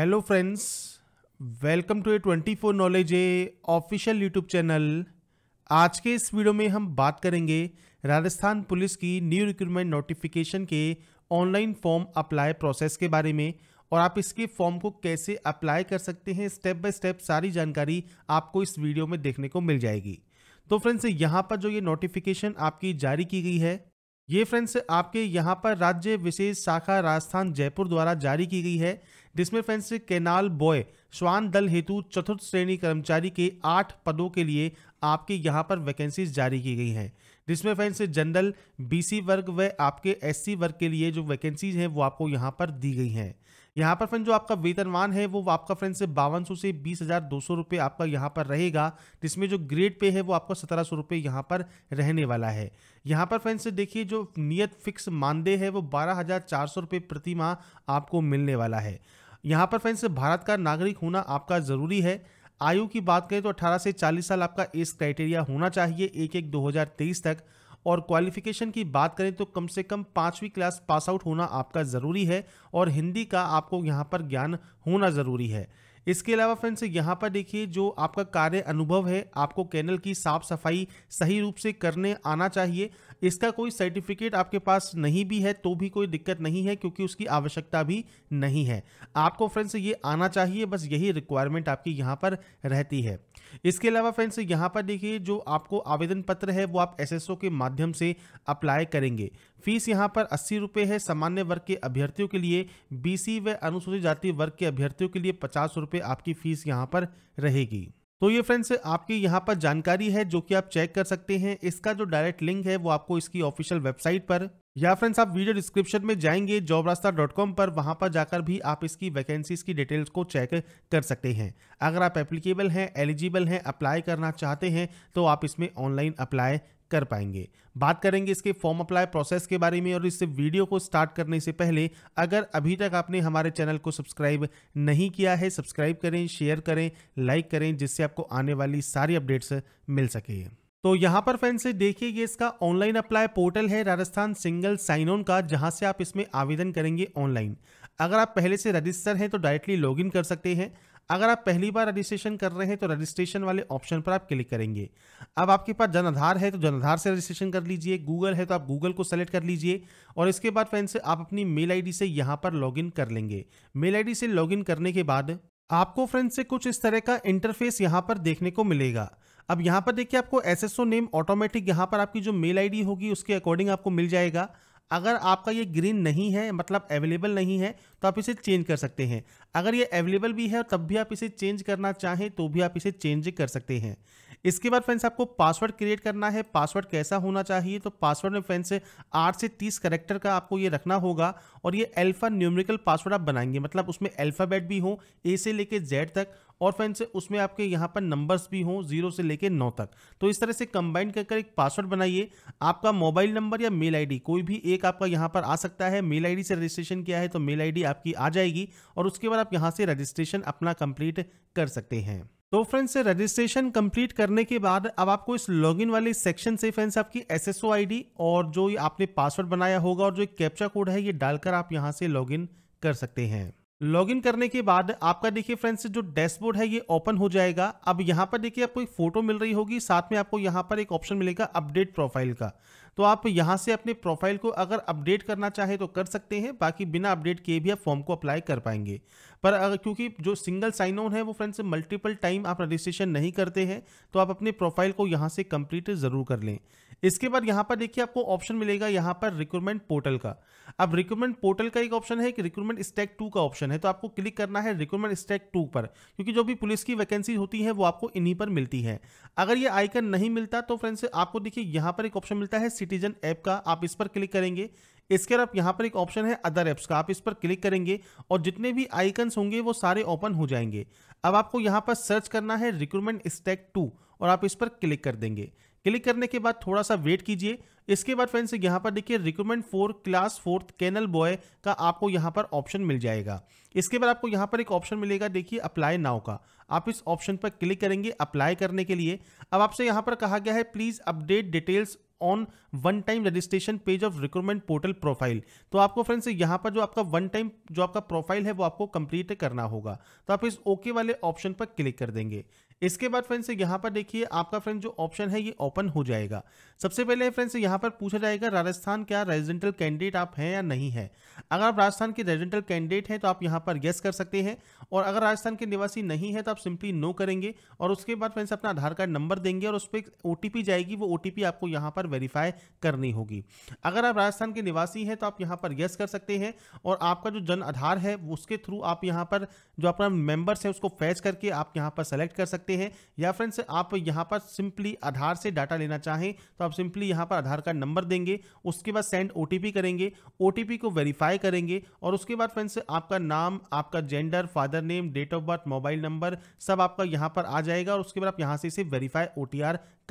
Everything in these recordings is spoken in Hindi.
hello friends welcome to A twenty four knowledge a official YouTube channel आज के इस वीडियो में हम बात करेंगे राजस्थान पुलिस की न्यू रिक्रूटमेंट नोटिफिकेशन के ऑनलाइन फॉर्म अप्लाई प्रोसेस के बारे में और आप इसके फॉर्म को कैसे अप्लाई कर सकते हैं स्टेप बाय स्टेप सारी जानकारी आपको इस वीडियो में देखने को मिल जाएगी तो फ्रेंड्स यहाँ पर जो ये नोटिफिकेशन आपकी जारी की गई है ये फ्रेंड्स आपके यहाँ पर राज्य विशेष शाखा राजस्थान जयपुर द्वारा जारी की गई है जिसमें फ्रेंड्स केनाल बॉय श्वान दल हेतु चतुर्थ श्रेणी कर्मचारी के आठ पदों के लिए आपके यहाँ पर वैकेंसीज जारी की गई हैं जिसमें फ्रेंड्स जनरल बीसी वर्ग व आपके एससी वर्ग के लिए जो वैकेंसीज हैं वो आपको यहाँ पर दी गई हैं यहाँ पर फ्रेंड जो आपका वेतनवान है वो आपका फ्रेंड से बावन सौ से बीस हज़ार दो सौ रुपये आपका यहाँ पर रहेगा जिसमें जो ग्रेड पे है वो आपका सत्रह सौ रुपये यहाँ पर रहने वाला है यहाँ पर फ्रेंड से देखिए जो नियत फिक्स मानदेय है वो बारह हज़ार चार सौ रुपये प्रतिमाह आपको मिलने वाला है यहाँ पर फ्रेंड्स भारत का नागरिक होना आपका ज़रूरी है आयु की बात करें तो 18 से 40 साल आपका एज क्राइटेरिया होना चाहिए एक एक 2023 तक और क्वालिफिकेशन की बात करें तो कम से कम पाँचवीं क्लास पास आउट होना आपका ज़रूरी है और हिंदी का आपको यहाँ पर ज्ञान होना ज़रूरी है इसके अलावा फ्रेंड्स यहाँ पर देखिए जो आपका कार्य अनुभव है आपको कैनल की साफ सफाई सही रूप से करने आना चाहिए इसका कोई सर्टिफिकेट आपके पास नहीं भी है तो भी कोई दिक्कत नहीं है क्योंकि उसकी आवश्यकता भी नहीं है आपको फ्रेंड्स ये आना चाहिए बस यही रिक्वायरमेंट आपकी यहाँ पर रहती है इसके अलावा फ्रेंड्स यहाँ पर देखिए जो आपको आवेदन पत्र है वो आप एस के माध्यम से अप्लाई करेंगे फीस यहाँ पर अस्सी रुपये है सामान्य वर्ग के अभ्यर्थियों के लिए बीसी व अनुसूचित जाति वर्ग के अभ्यर्थियों के लिए पचास रुपये आपकी फीस यहाँ पर रहेगी तो ये फ्रेंड्स आपकी यहाँ पर जानकारी है जो कि आप चेक कर सकते हैं इसका जो डायरेक्ट लिंक है वो आपको इसकी ऑफिशियल वेबसाइट पर या फ्रेंड्स आप वीडियो डिस्क्रिप्शन में जाएंगे जॉब रास्ता डॉट कॉम पर वहां पर जाकर भी आप इसकी वैकेंसीज की डिटेल्स को चेक कर सकते हैं अगर आप एप्लीकेबल हैं एलिजिबल हैं अप्लाई करना चाहते हैं तो आप इसमें ऑनलाइन अप्लाई कर पाएंगे बात करेंगे इसके फॉर्म अप्लाई प्रोसेस के बारे में और इस वीडियो को स्टार्ट करने से पहले अगर अभी तक आपने हमारे चैनल को सब्सक्राइब नहीं किया है सब्सक्राइब करें शेयर करें लाइक करें जिससे आपको आने वाली सारी अपडेट्स मिल सके तो यहाँ पर फ्रेंड्स देखिए ये इसका ऑनलाइन अप्लाई पोर्टल है राजस्थान सिंगल साइन ऑन का जहाँ से आप इसमें आवेदन करेंगे ऑनलाइन अगर आप पहले से रजिस्टर हैं तो डायरेक्टली लॉगिन कर सकते हैं अगर आप पहली बार रजिस्ट्रेशन कर रहे हैं तो रजिस्ट्रेशन वाले ऑप्शन पर आप क्लिक करेंगे अब आपके पास जनाधार है तो जनाधार से रजिस्ट्रेशन कर लीजिए गूगल है तो आप गूगल को सेलेक्ट कर लीजिए और इसके बाद फ्रेंड्स आप अपनी मेल आईडी से यहाँ पर लॉगिन कर लेंगे मेल आईडी से लॉगिन करने के बाद आपको फ्रेंड्स से कुछ इस तरह का इंटरफेस यहाँ पर देखने को मिलेगा अब यहाँ पर देखिए आपको एस नेम ऑटोमेटिक यहाँ पर आपकी जो मेल आई होगी उसके अकॉर्डिंग आपको मिल जाएगा अगर आपका ये ग्रीन नहीं है मतलब अवेलेबल नहीं है तो आप इसे चेंज कर सकते हैं अगर ये अवेलेबल भी है तब भी आप इसे चेंज करना चाहें तो भी आप इसे चेंज कर सकते हैं इसके बाद फ्रेंड्स आपको पासवर्ड क्रिएट करना है पासवर्ड कैसा होना चाहिए तो पासवर्ड में फ्रेंड्स आठ से तीस करेक्टर का आपको ये रखना होगा और ये एल्फा न्यूमेरिकल पासवर्ड आप बनाएंगे मतलब उसमें एल्फाबेट भी हो ए से लेके जेड तक और फ्रेंड्स उसमें आपके यहाँ पर नंबर्स भी हों जीरो से लेके नौ तक तो इस तरह से कंबाइन कर एक पासवर्ड बनाइए आपका मोबाइल नंबर या मेल आईडी कोई भी एक आपका यहाँ पर आ सकता है मेल आईडी से रजिस्ट्रेशन किया है तो मेल आईडी आपकी आ जाएगी और उसके बाद आप यहाँ से रजिस्ट्रेशन अपना कंप्लीट कर सकते हैं तो फ्रेंड्स रजिस्ट्रेशन कंप्लीट करने के बाद अब आपको इस लॉगिन वाले सेक्शन से फ्रेंड्स आपकी एसएसओ आईडी और जो आपने पासवर्ड बनाया होगा और जो एक कैप्चा कोड है ये डालकर आप यहाँ से लॉगिन कर सकते हैं लॉगिन करने के बाद आपका देखिए फ्रेंड्स जो डैशबोर्ड है ये ओपन हो जाएगा अब यहाँ पर देखिए आपको एक फोटो मिल रही होगी साथ में आपको यहाँ पर एक ऑप्शन मिलेगा अपडेट प्रोफाइल का तो आप यहां से अपने प्रोफाइल को अगर अपडेट करना चाहे तो कर सकते हैं बाकी बिना अपडेट किए भी आप फॉर्म को अप्लाई कर पाएंगे पर अगर क्योंकि जो सिंगल साइन ऑन है वो फ्रेंड्स मल्टीपल टाइम आप रजिस्ट्रेशन नहीं करते हैं तो आप अपने प्रोफाइल को यहाँ से कंप्लीट ज़रूर कर लें इसके बाद यहाँ पर देखिए आपको ऑप्शन मिलेगा यहाँ पर रिक्रूटमेंट पोर्टल का अब रिक्रूटमेंट पोर्टल का एक ऑप्शन है कि रिक्रूटमेंट स्टैक टू का ऑप्शन है तो आपको क्लिक करना है रिक्रूटमेंट स्टैक टू पर क्योंकि जो भी पुलिस की वैकेंसी होती है वो आपको इन्हीं पर मिलती है अगर ये आइकन नहीं मिलता तो फ्रेंड्स आपको देखिए यहाँ पर एक ऑप्शन मिलता है सिटी सिटीजन ऐप का आप इस पर क्लिक करेंगे इसके अलावा यहाँ पर एक ऑप्शन है अदर ऐप्स का आप इस पर क्लिक करेंगे और जितने भी आइकन्स होंगे वो सारे ओपन हो जाएंगे अब आपको यहाँ पर सर्च करना है रिक्रूटमेंट स्टैक टू और आप इस पर क्लिक कर देंगे क्लिक करने के बाद थोड़ा सा वेट कीजिए इसके बाद फ्रेंड्स यहाँ पर देखिए recruitment for class fourth kennel boy का आपको यहाँ पर ऑप्शन मिल जाएगा इसके बाद आपको यहाँ पर एक ऑप्शन मिलेगा देखिए अप्लाई नाउ का आप इस ऑप्शन पर क्लिक करेंगे अप्लाई करने के लिए अब आपसे यहाँ पर कहा गया है please update details on one time registration page of recruitment portal profile तो आपको फ्रेंड्स यहां पर जो आपका वन टाइम जो आपका प्रोफाइल है वो आपको कंप्लीट करना होगा तो आप इस ओके वाले ऑप्शन पर क्लिक कर देंगे इसके बाद फ्रेंड्स यहाँ पर देखिए आपका फ्रेंड जो ऑप्शन है ये ओपन हो जाएगा सबसे पहले फ्रेंड्स यहाँ पर पूछा जाएगा राजस्थान क्या रेजिडेंटल कैंडिडेट आप हैं या नहीं है अगर आप राजस्थान के रेजिडेंटल कैंडिडेट हैं तो आप यहाँ पर गेस कर सकते हैं और अगर राजस्थान के निवासी नहीं है तो आप सिंपली नो करेंगे और उसके बाद फ्रेंड्स अपना आधार कार्ड नंबर देंगे और उस पर ओ जाएगी वो ओ आपको यहाँ पर वेरीफाई करनी होगी अगर आप राजस्थान के निवासी हैं तो आप यहाँ पर गेस कर सकते हैं और आपका जो जन आधार है उसके थ्रू आप यहाँ पर जो अपना मेम्बर्स है उसको फैच करके आप यहाँ पर सेलेक्ट कर सकते सकते हैं या फ्रेंड्स आप यहाँ पर सिंपली आधार से डाटा लेना चाहें तो आप सिंपली यहाँ पर आधार कार्ड नंबर देंगे उसके बाद सेंड ओ करेंगे ओ को वेरीफाई करेंगे और उसके बाद फ्रेंड्स आपका नाम आपका gender father name date of birth mobile number सब आपका यहाँ पर आ जाएगा और उसके बाद आप यहाँ से इसे वेरीफाई ओ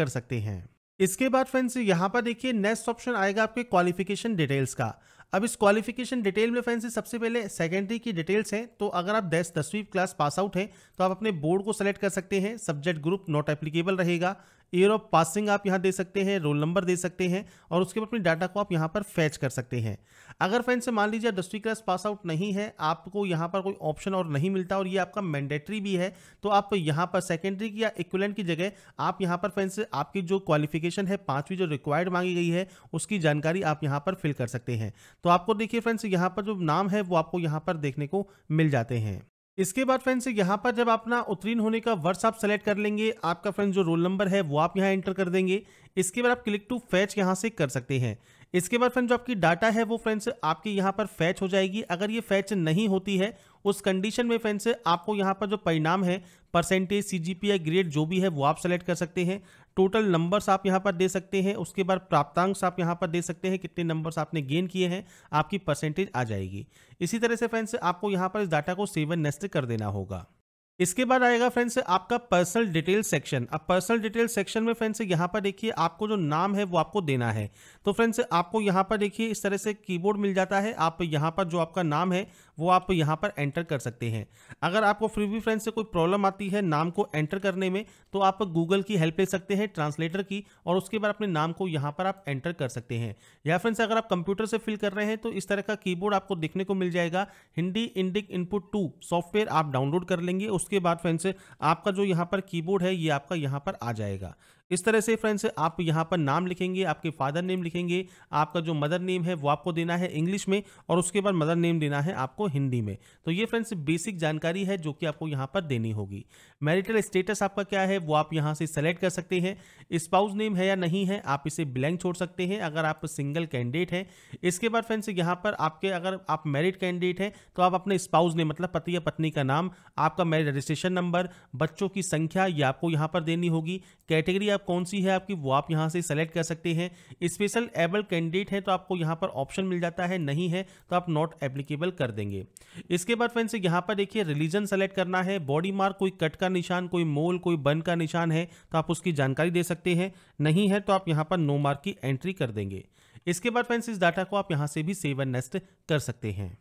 कर सकते हैं इसके बाद फ्रेंड्स यहां पर देखिए नेक्स्ट ऑप्शन आएगा आपके क्वालिफिकेशन डिटेल्स का अब इस क्वालिफिकेशन डिटेल में फ्रेंड्स सबसे पहले सेकेंडरी की डिटेल्स हैं तो अगर आप दस दसवीं क्लास पास आउट हैं तो आप अपने बोर्ड को सेलेक्ट कर सकते हैं सब्जेक्ट ग्रुप नॉट एप्लीकेबल रहेगा ईयर ऑफ पासिंग आप यहाँ दे सकते हैं रोल नंबर दे सकते हैं और उसके बाद अपने डाटा को आप यहाँ पर फैच कर सकते हैं अगर फ्रेंड से मान लीजिए दसवीं क्लास पास आउट नहीं है आपको यहाँ पर कोई ऑप्शन और नहीं मिलता और ये आपका मैंडेटरी भी है तो आप यहाँ पर सेकेंडरी की या इक्वलेंट की जगह आप यहाँ पर फ्रेंड्स आपकी जो क्वालिफिकेशन है पाँचवीं जो रिक्वायर्ड मांगी गई है उसकी जानकारी आप यहाँ पर फिल कर सकते हैं तो आपको देखिए फ्रेंड्स यहाँ पर जो नाम है वो आपको यहाँ पर देखने को मिल जाते हैं इसके बाद फ्रेंड्स यहाँ पर जब अपना उत्तीर्ण होने का वर्ष आप सेलेक्ट कर लेंगे आपका फ्रेंड जो रोल नंबर है वो आप यहाँ एंटर कर देंगे इसके बाद आप क्लिक टू फैच यहाँ से कर सकते हैं इसके बाद फ्रेंड जो आपकी डाटा है वो फ्रेंड्स आपकी यहाँ पर फैच हो जाएगी अगर ये फैच नहीं होती है उस कंडीशन में फ्रेंड्स आपको यहाँ पर जो परिणाम है परसेंटेज सीजीपी या ग्रेड जो भी है वो आप सेलेक्ट कर सकते हैं टोटल नंबर्स आप यहाँ पर दे सकते हैं उसके बाद प्राप्तांश आप यहाँ पर दे सकते हैं कितने नंबर्स आपने गेन किए हैं आपकी परसेंटेज आ जाएगी इसी तरह से फ्रेंड्स आपको यहाँ पर इस डाटा को सेवन नेस्ट कर देना होगा इसके बाद आएगा फ्रेंड्स आपका पर्सनल डिटेल सेक्शन अब पर्सनल डिटेल सेक्शन में फ्रेंड्स यहाँ पर देखिए आपको जो नाम है वो आपको देना है तो फ्रेंड्स आपको यहाँ पर देखिए इस तरह से कीबोर्ड मिल जाता है आप यहाँ पर जो आपका नाम है वो आप यहाँ पर एंटर कर सकते हैं अगर आपको फ्री वी फ्रेंड से कोई प्रॉब्लम आती है नाम को एंटर करने में तो आप गूगल की हेल्प ले सकते हैं ट्रांसलेटर की और उसके बाद अपने नाम को यहाँ पर आप एंटर कर सकते हैं या फ्रेंड्स अगर आप कंप्यूटर से फिल कर रहे हैं तो इस तरह का कीबोर्ड आपको देखने को मिल जाएगा Hindi Indic input two software आप डाउनलोड कर लेंगे उसके बाद फ्रेंड्स आपका जो यहाँ पर कीबोर्ड है ये आपका यहाँ पर आ जाएगा इस तरह से फ्रेंड्स आप यहाँ पर नाम लिखेंगे आपके फादर नेम लिखेंगे आपका जो मदर नेम है वो आपको देना है इंग्लिश में और उसके बाद मदर नेम देना है आपको हिंदी में तो ये फ्रेंड्स बेसिक जानकारी है जो कि आपको यहाँ पर देनी होगी मैरिटल स्टेटस आपका क्या है वो आप यहाँ से सेलेक्ट कर सकते हैं स्पाउस नेम है या नहीं है आप इसे ब्लैंक छोड़ सकते हैं अगर आप सिंगल कैंडिडेट हैं इसके बाद फ्रेंड्स यहाँ पर आपके अगर आप मैरिड कैंडिडेट हैं तो आप अपने स्पाउस नेम मतलब पति या पत्नी का नाम आपका मैरिड रजिस्ट्रेशन नंबर बच्चों की संख्या ये आपको यहाँ पर देनी होगी कैटेगरी आप कौन सी है आपकी वो आप यहां से सेलेक्ट कर सकते हैं स्पेशल एबल कैंडिडेट है तो आपको यहां पर ऑप्शन मिल जाता है नहीं है तो आप नॉट एप्लीकेबल कर देंगे इसके बाद फ्रेंड्स यहां पर देखिए रिलीजन सेलेक्ट करना है बॉडी मार्क कोई कट का निशान कोई मोल कोई बन का निशान है तो आप उसकी जानकारी दे सकते हैं नहीं है तो आप यहां पर नो मार्क की एंट्री कर देंगे इसके बाद फ्रेंड्स इस डाटा को आप यहां से भी सेव एंड नेस्ट कर सकते हैं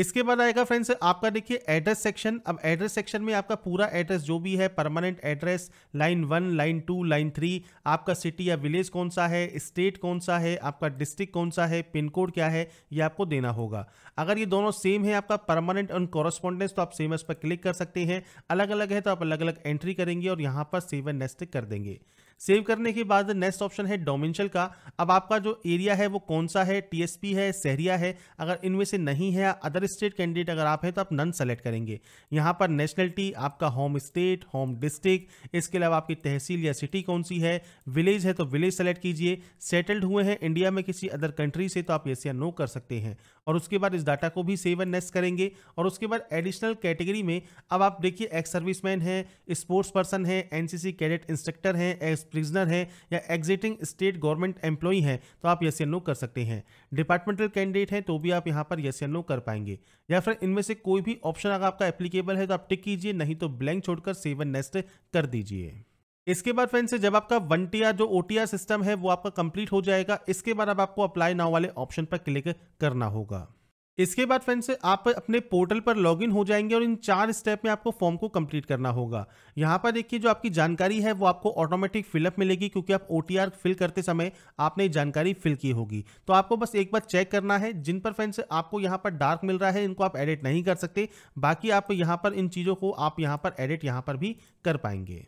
इसके बाद आएगा फ्रेंड्स आपका देखिए एड्रेस सेक्शन अब एड्रेस सेक्शन में आपका पूरा एड्रेस जो भी है permanent address line one line two line three आपका सिटी या विलेज कौन सा है स्टेट कौन सा है आपका डिस्ट्रिक्ट कौन सा है पिन कोड क्या है ये आपको देना होगा अगर ये दोनों सेम है आपका परमानेंट एंड कॉरस्पॉन्डेंस तो आप सेम एस पर क्लिक कर सकते हैं अलग अलग है तो आप अलग अलग एंट्री करेंगे और यहाँ पर सेवन नेस्टिक कर देंगे सेव करने के बाद नेक्स्ट ऑप्शन है डोमिनशल का अब आपका जो एरिया है वो कौन सा है टीएसपी है सहरिया है अगर इनमें से नहीं है अदर स्टेट कैंडिडेट अगर आप हैं तो आप नन सेलेक्ट करेंगे यहाँ पर नेशनलिटी आपका होम स्टेट होम डिस्ट्रिक्ट इसके अलावा आपकी तहसील या सिटी कौन सी है विलेज है तो विलेज सेलेक्ट कीजिए सेटल्ड हुए हैं इंडिया में किसी अदर कंट्री से तो आप ये नो कर सकते हैं और उसके बाद इस डाटा को भी सेव एंड नेस्ट करेंगे और उसके बाद एडिशनल कैटेगरी में अब आप देखिए एक्स सर्विसमैन है स्पोर्ट्स पर्सन है एनसीसी कैडेट इंस्ट्रक्टर हैं एक्स प्रिजनर हैं या एग्जिटिंग स्टेट गवर्नमेंट एम्प्लॉई हैं तो आप यस ओ कर सकते हैं डिपार्टमेंटल कैंडिडेट हैं तो भी आप यहाँ पर यस ओ कर पाएंगे या फिर इनमें से कोई भी ऑप्शन अगर आपका एप्लीकेबल है तो आप टिक कीजिए नहीं तो ब्लैंक छोड़कर सेवन नेस्ट कर दीजिए इसके बाद फ्रेंड्स जब आपका वन टी जो ओ सिस्टम है वो आपका कंप्लीट हो जाएगा इसके बाद अब आपको अप्लाई नाउ वाले ऑप्शन पर क्लिक करना होगा इसके बाद फ्रेंड्स आप अपने पोर्टल पर लॉगिन हो जाएंगे और इन चार स्टेप में आपको फॉर्म को कंप्लीट करना होगा यहाँ पर देखिए जो आपकी जानकारी है वो आपको ऑटोमेटिक फिलअप मिलेगी क्योंकि आप ओ फिल करते समय आपने जानकारी फिल की होगी तो आपको बस एक बार चेक करना है जिन पर फ्रेंड्स आपको यहाँ पर डार्क मिल रहा है इनको आप एडिट नहीं कर सकते बाकी आप यहाँ पर इन चीज़ों को आप यहाँ पर एडिट यहाँ पर भी कर पाएंगे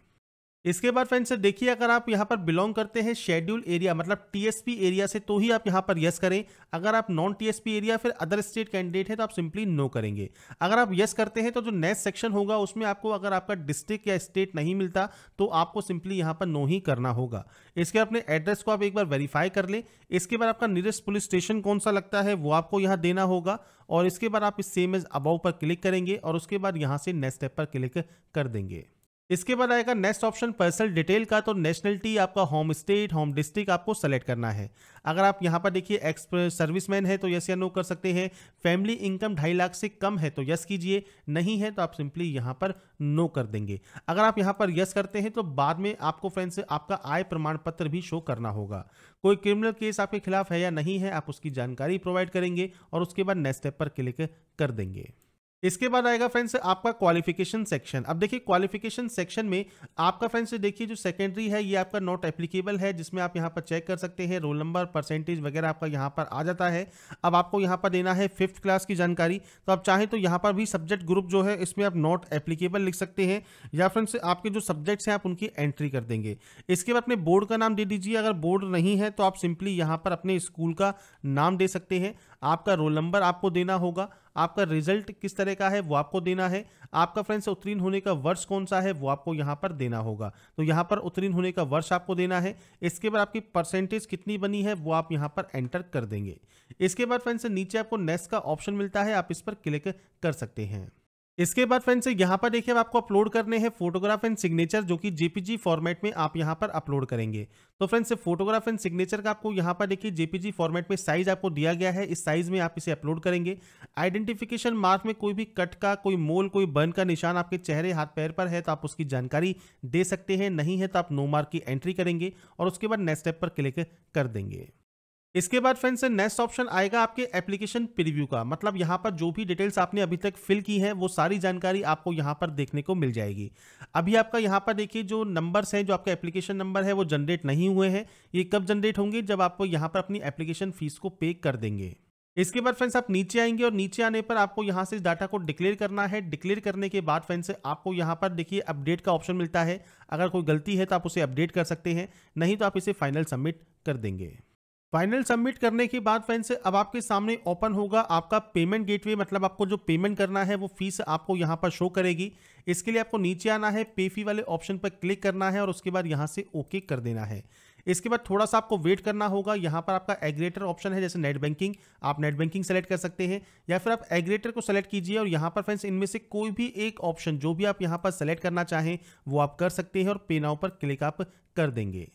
इसके बाद फ्रेंड्स देखिए अगर आप यहाँ पर बिलोंग करते हैं शेड्यूल एरिया मतलब टीएसपी एरिया से तो ही आप यहाँ पर यस करें अगर आप नॉन टीएसपी एरिया फिर अदर स्टेट कैंडिडेट है तो आप सिंपली नो करेंगे अगर आप यस करते हैं तो जो नेक्स्ट सेक्शन होगा उसमें आपको अगर आपका डिस्ट्रिक्ट या स्टेट नहीं मिलता तो आपको सिंपली यहाँ पर नो ही करना होगा इसके अपने एड्रेस को आप एक बार वेरीफाई कर लें इसके बाद आपका नियरेस्ट पुलिस स्टेशन कौन सा लगता है वो आपको यहाँ देना होगा और इसके बाद आप इस सेम एज अबाउ पर क्लिक करेंगे और उसके बाद यहाँ से नेक्स्ट स्टेप पर क्लिक कर देंगे इसके बाद आएगा नेक्स्ट ऑप्शन पर्सनल डिटेल का तो नेशनलिटी आपका होम स्टेट होम डिस्ट्रिक्ट आपको सेलेक्ट करना है अगर आप यहाँ पर देखिए एक्सप्रेस सर्विसमैन है तो यस या नो कर सकते हैं फैमिली इनकम ढाई लाख से कम है तो यस कीजिए नहीं है तो आप सिंपली यहाँ पर नो कर देंगे अगर आप यहाँ पर यस करते हैं तो बाद में आपको फ्रेंड्स आपका आय प्रमाण पत्र भी शो करना होगा कोई क्रिमिनल केस आपके खिलाफ है या नहीं है आप उसकी जानकारी प्रोवाइड करेंगे और उसके बाद नेक्स्ट स्टेप पर क्लिक कर देंगे इसके बाद आएगा फ्रेंड्स आपका क्वालिफिकेशन सेक्शन अब देखिए क्वालिफिकेशन सेक्शन में आपका फ्रेंड्स देखिए जो सेकेंडरी है ये आपका नॉट एप्लीकेबल है जिसमें आप यहाँ पर चेक कर सकते हैं रोल नंबर परसेंटेज वगैरह आपका यहाँ पर आ जाता है अब आपको यहाँ पर देना है फिफ्थ क्लास की जानकारी तो आप चाहें तो यहाँ पर भी सब्जेक्ट ग्रुप जो है इसमें आप नॉट एप्लीकेबल लिख सकते हैं या फ्रेंड्स आपके जो सब्जेक्ट्स हैं आप उनकी एंट्री कर देंगे इसके बाद अपने बोर्ड का नाम दे दीजिए अगर बोर्ड नहीं है तो आप सिंपली यहाँ पर अपने स्कूल का नाम दे सकते हैं आपका रोल नंबर आपको देना होगा आपका रिजल्ट किस तरह का है वो आपको देना है आपका फ्रेंड्स उत्तीर्ण होने का वर्ष कौन सा है वो आपको यहाँ पर देना होगा तो यहाँ पर उत्तीर्ण होने का वर्ष आपको देना है इसके बाद आपकी परसेंटेज कितनी बनी है वो आप यहाँ पर एंटर कर देंगे इसके बाद फ्रेंड्स नीचे आपको नेक्स्ट का ऑप्शन मिलता है आप इस पर क्लिक कर सकते हैं इसके बाद फ्रेंड्स यहाँ पर देखिए आपको अपलोड करने हैं फोटोग्राफ एंड सिग्नेचर जो कि जेपीजी फॉर्मेट में आप यहाँ पर अपलोड करेंगे तो फ्रेंड्स फोटोग्राफ एंड सिग्नेचर का आपको यहाँ पर देखिए जेपीजी फॉर्मेट में साइज आपको दिया गया है इस साइज में आप इसे अपलोड करेंगे आइडेंटिफिकेशन मार्क में कोई भी कट का कोई मोल कोई बर्न का निशान आपके चेहरे हाथ पैर पर है तो आप उसकी जानकारी दे सकते हैं नहीं है तो आप नो मार्क की एंट्री करेंगे और उसके बाद नेक्स्ट स्टेप पर क्लिक कर देंगे इसके बाद फ्रेंड्स नेक्स्ट ऑप्शन आएगा आपके एप्लीकेशन प्रीव्यू का मतलब यहाँ पर जो भी डिटेल्स आपने अभी तक फिल की है वो सारी जानकारी आपको यहाँ पर देखने को मिल जाएगी अभी आपका यहाँ पर देखिए जो नंबर्स हैं जो आपका एप्लीकेशन नंबर है वो जनरेट नहीं हुए हैं ये कब जनरेट होंगे जब आप यहाँ पर अपनी एप्लीकेशन फीस को पे कर देंगे इसके बाद फ्रेंड्स आप नीचे आएंगे और नीचे आने पर आपको यहाँ से इस डाटा को डिक्लेयर करना है डिक्लेयर करने के बाद फ्रेंड्स आपको यहाँ पर देखिए अपडेट का ऑप्शन मिलता है अगर कोई गलती है तो आप उसे अपडेट कर सकते हैं नहीं तो आप इसे फाइनल सबमिट कर देंगे फाइनल सबमिट करने के बाद फ्रेंड्स अब आपके सामने ओपन होगा आपका पेमेंट गेटवे मतलब आपको जो पेमेंट करना है वो फीस आपको यहाँ पर शो करेगी इसके लिए आपको नीचे आना है पे फी वाले ऑप्शन पर क्लिक करना है और उसके बाद यहाँ से ओके कर देना है इसके बाद थोड़ा सा आपको वेट करना होगा यहाँ पर आपका एग्रेटर ऑप्शन है जैसे नेट बैंकिंग आप नेट बैंकिंग सेलेक्ट कर सकते हैं या फिर आप एग्रेटर को सेलेक्ट कीजिए और यहाँ पर फ्रेंड्स इनमें से कोई भी एक ऑप्शन जो भी आप यहाँ पर सेलेक्ट करना चाहें वो आप कर सकते हैं और पे नाउ पर क्लिक आप कर देंगे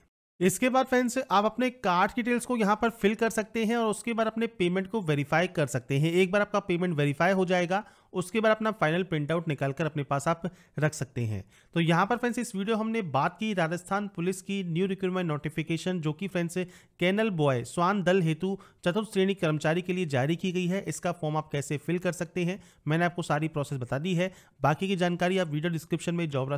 इसके बाद फ्रेंड्स आप अपने कार्ड की डिटेल्स को यहाँ पर फिल कर सकते हैं और उसके बाद अपने पेमेंट को वेरीफाई कर सकते हैं एक बार आपका पेमेंट वेरीफाई हो जाएगा उसके बाद अपना फाइनल प्रिंटआउट निकाल कर अपने पास आप रख सकते हैं तो यहाँ पर फ्रेंड्स इस वीडियो हमने बात की राजस्थान पुलिस की न्यू रिक्रूटमेंट नोटिफिकेशन जो कि फ्रेंड्स कैनल बॉय स्वान दल हेतु चतुर्थ श्रेणी कर्मचारी के लिए जारी की गई है इसका फॉर्म आप कैसे फिल कर सकते हैं मैंने आपको सारी प्रोसेस बता दी है बाकी की जानकारी आप वीडियो डिस्क्रिप्शन में जॉब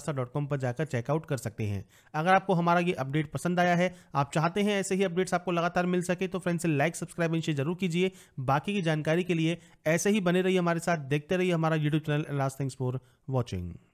पर जाकर चेकआउट कर सकते हैं अगर आपको हमारा ये अपडेट पसंद आया है आप चाहते हैं ऐसे ही अपडेट्स आपको लगातार मिल सके तो फ्रेंड्स लाइक सब्सक्राइब इनसे जरूर कीजिए बाकी की जानकारी के लिए ऐसे ही बने रही हमारे साथ देखते रहिए हमारा YouTube channel last things for watching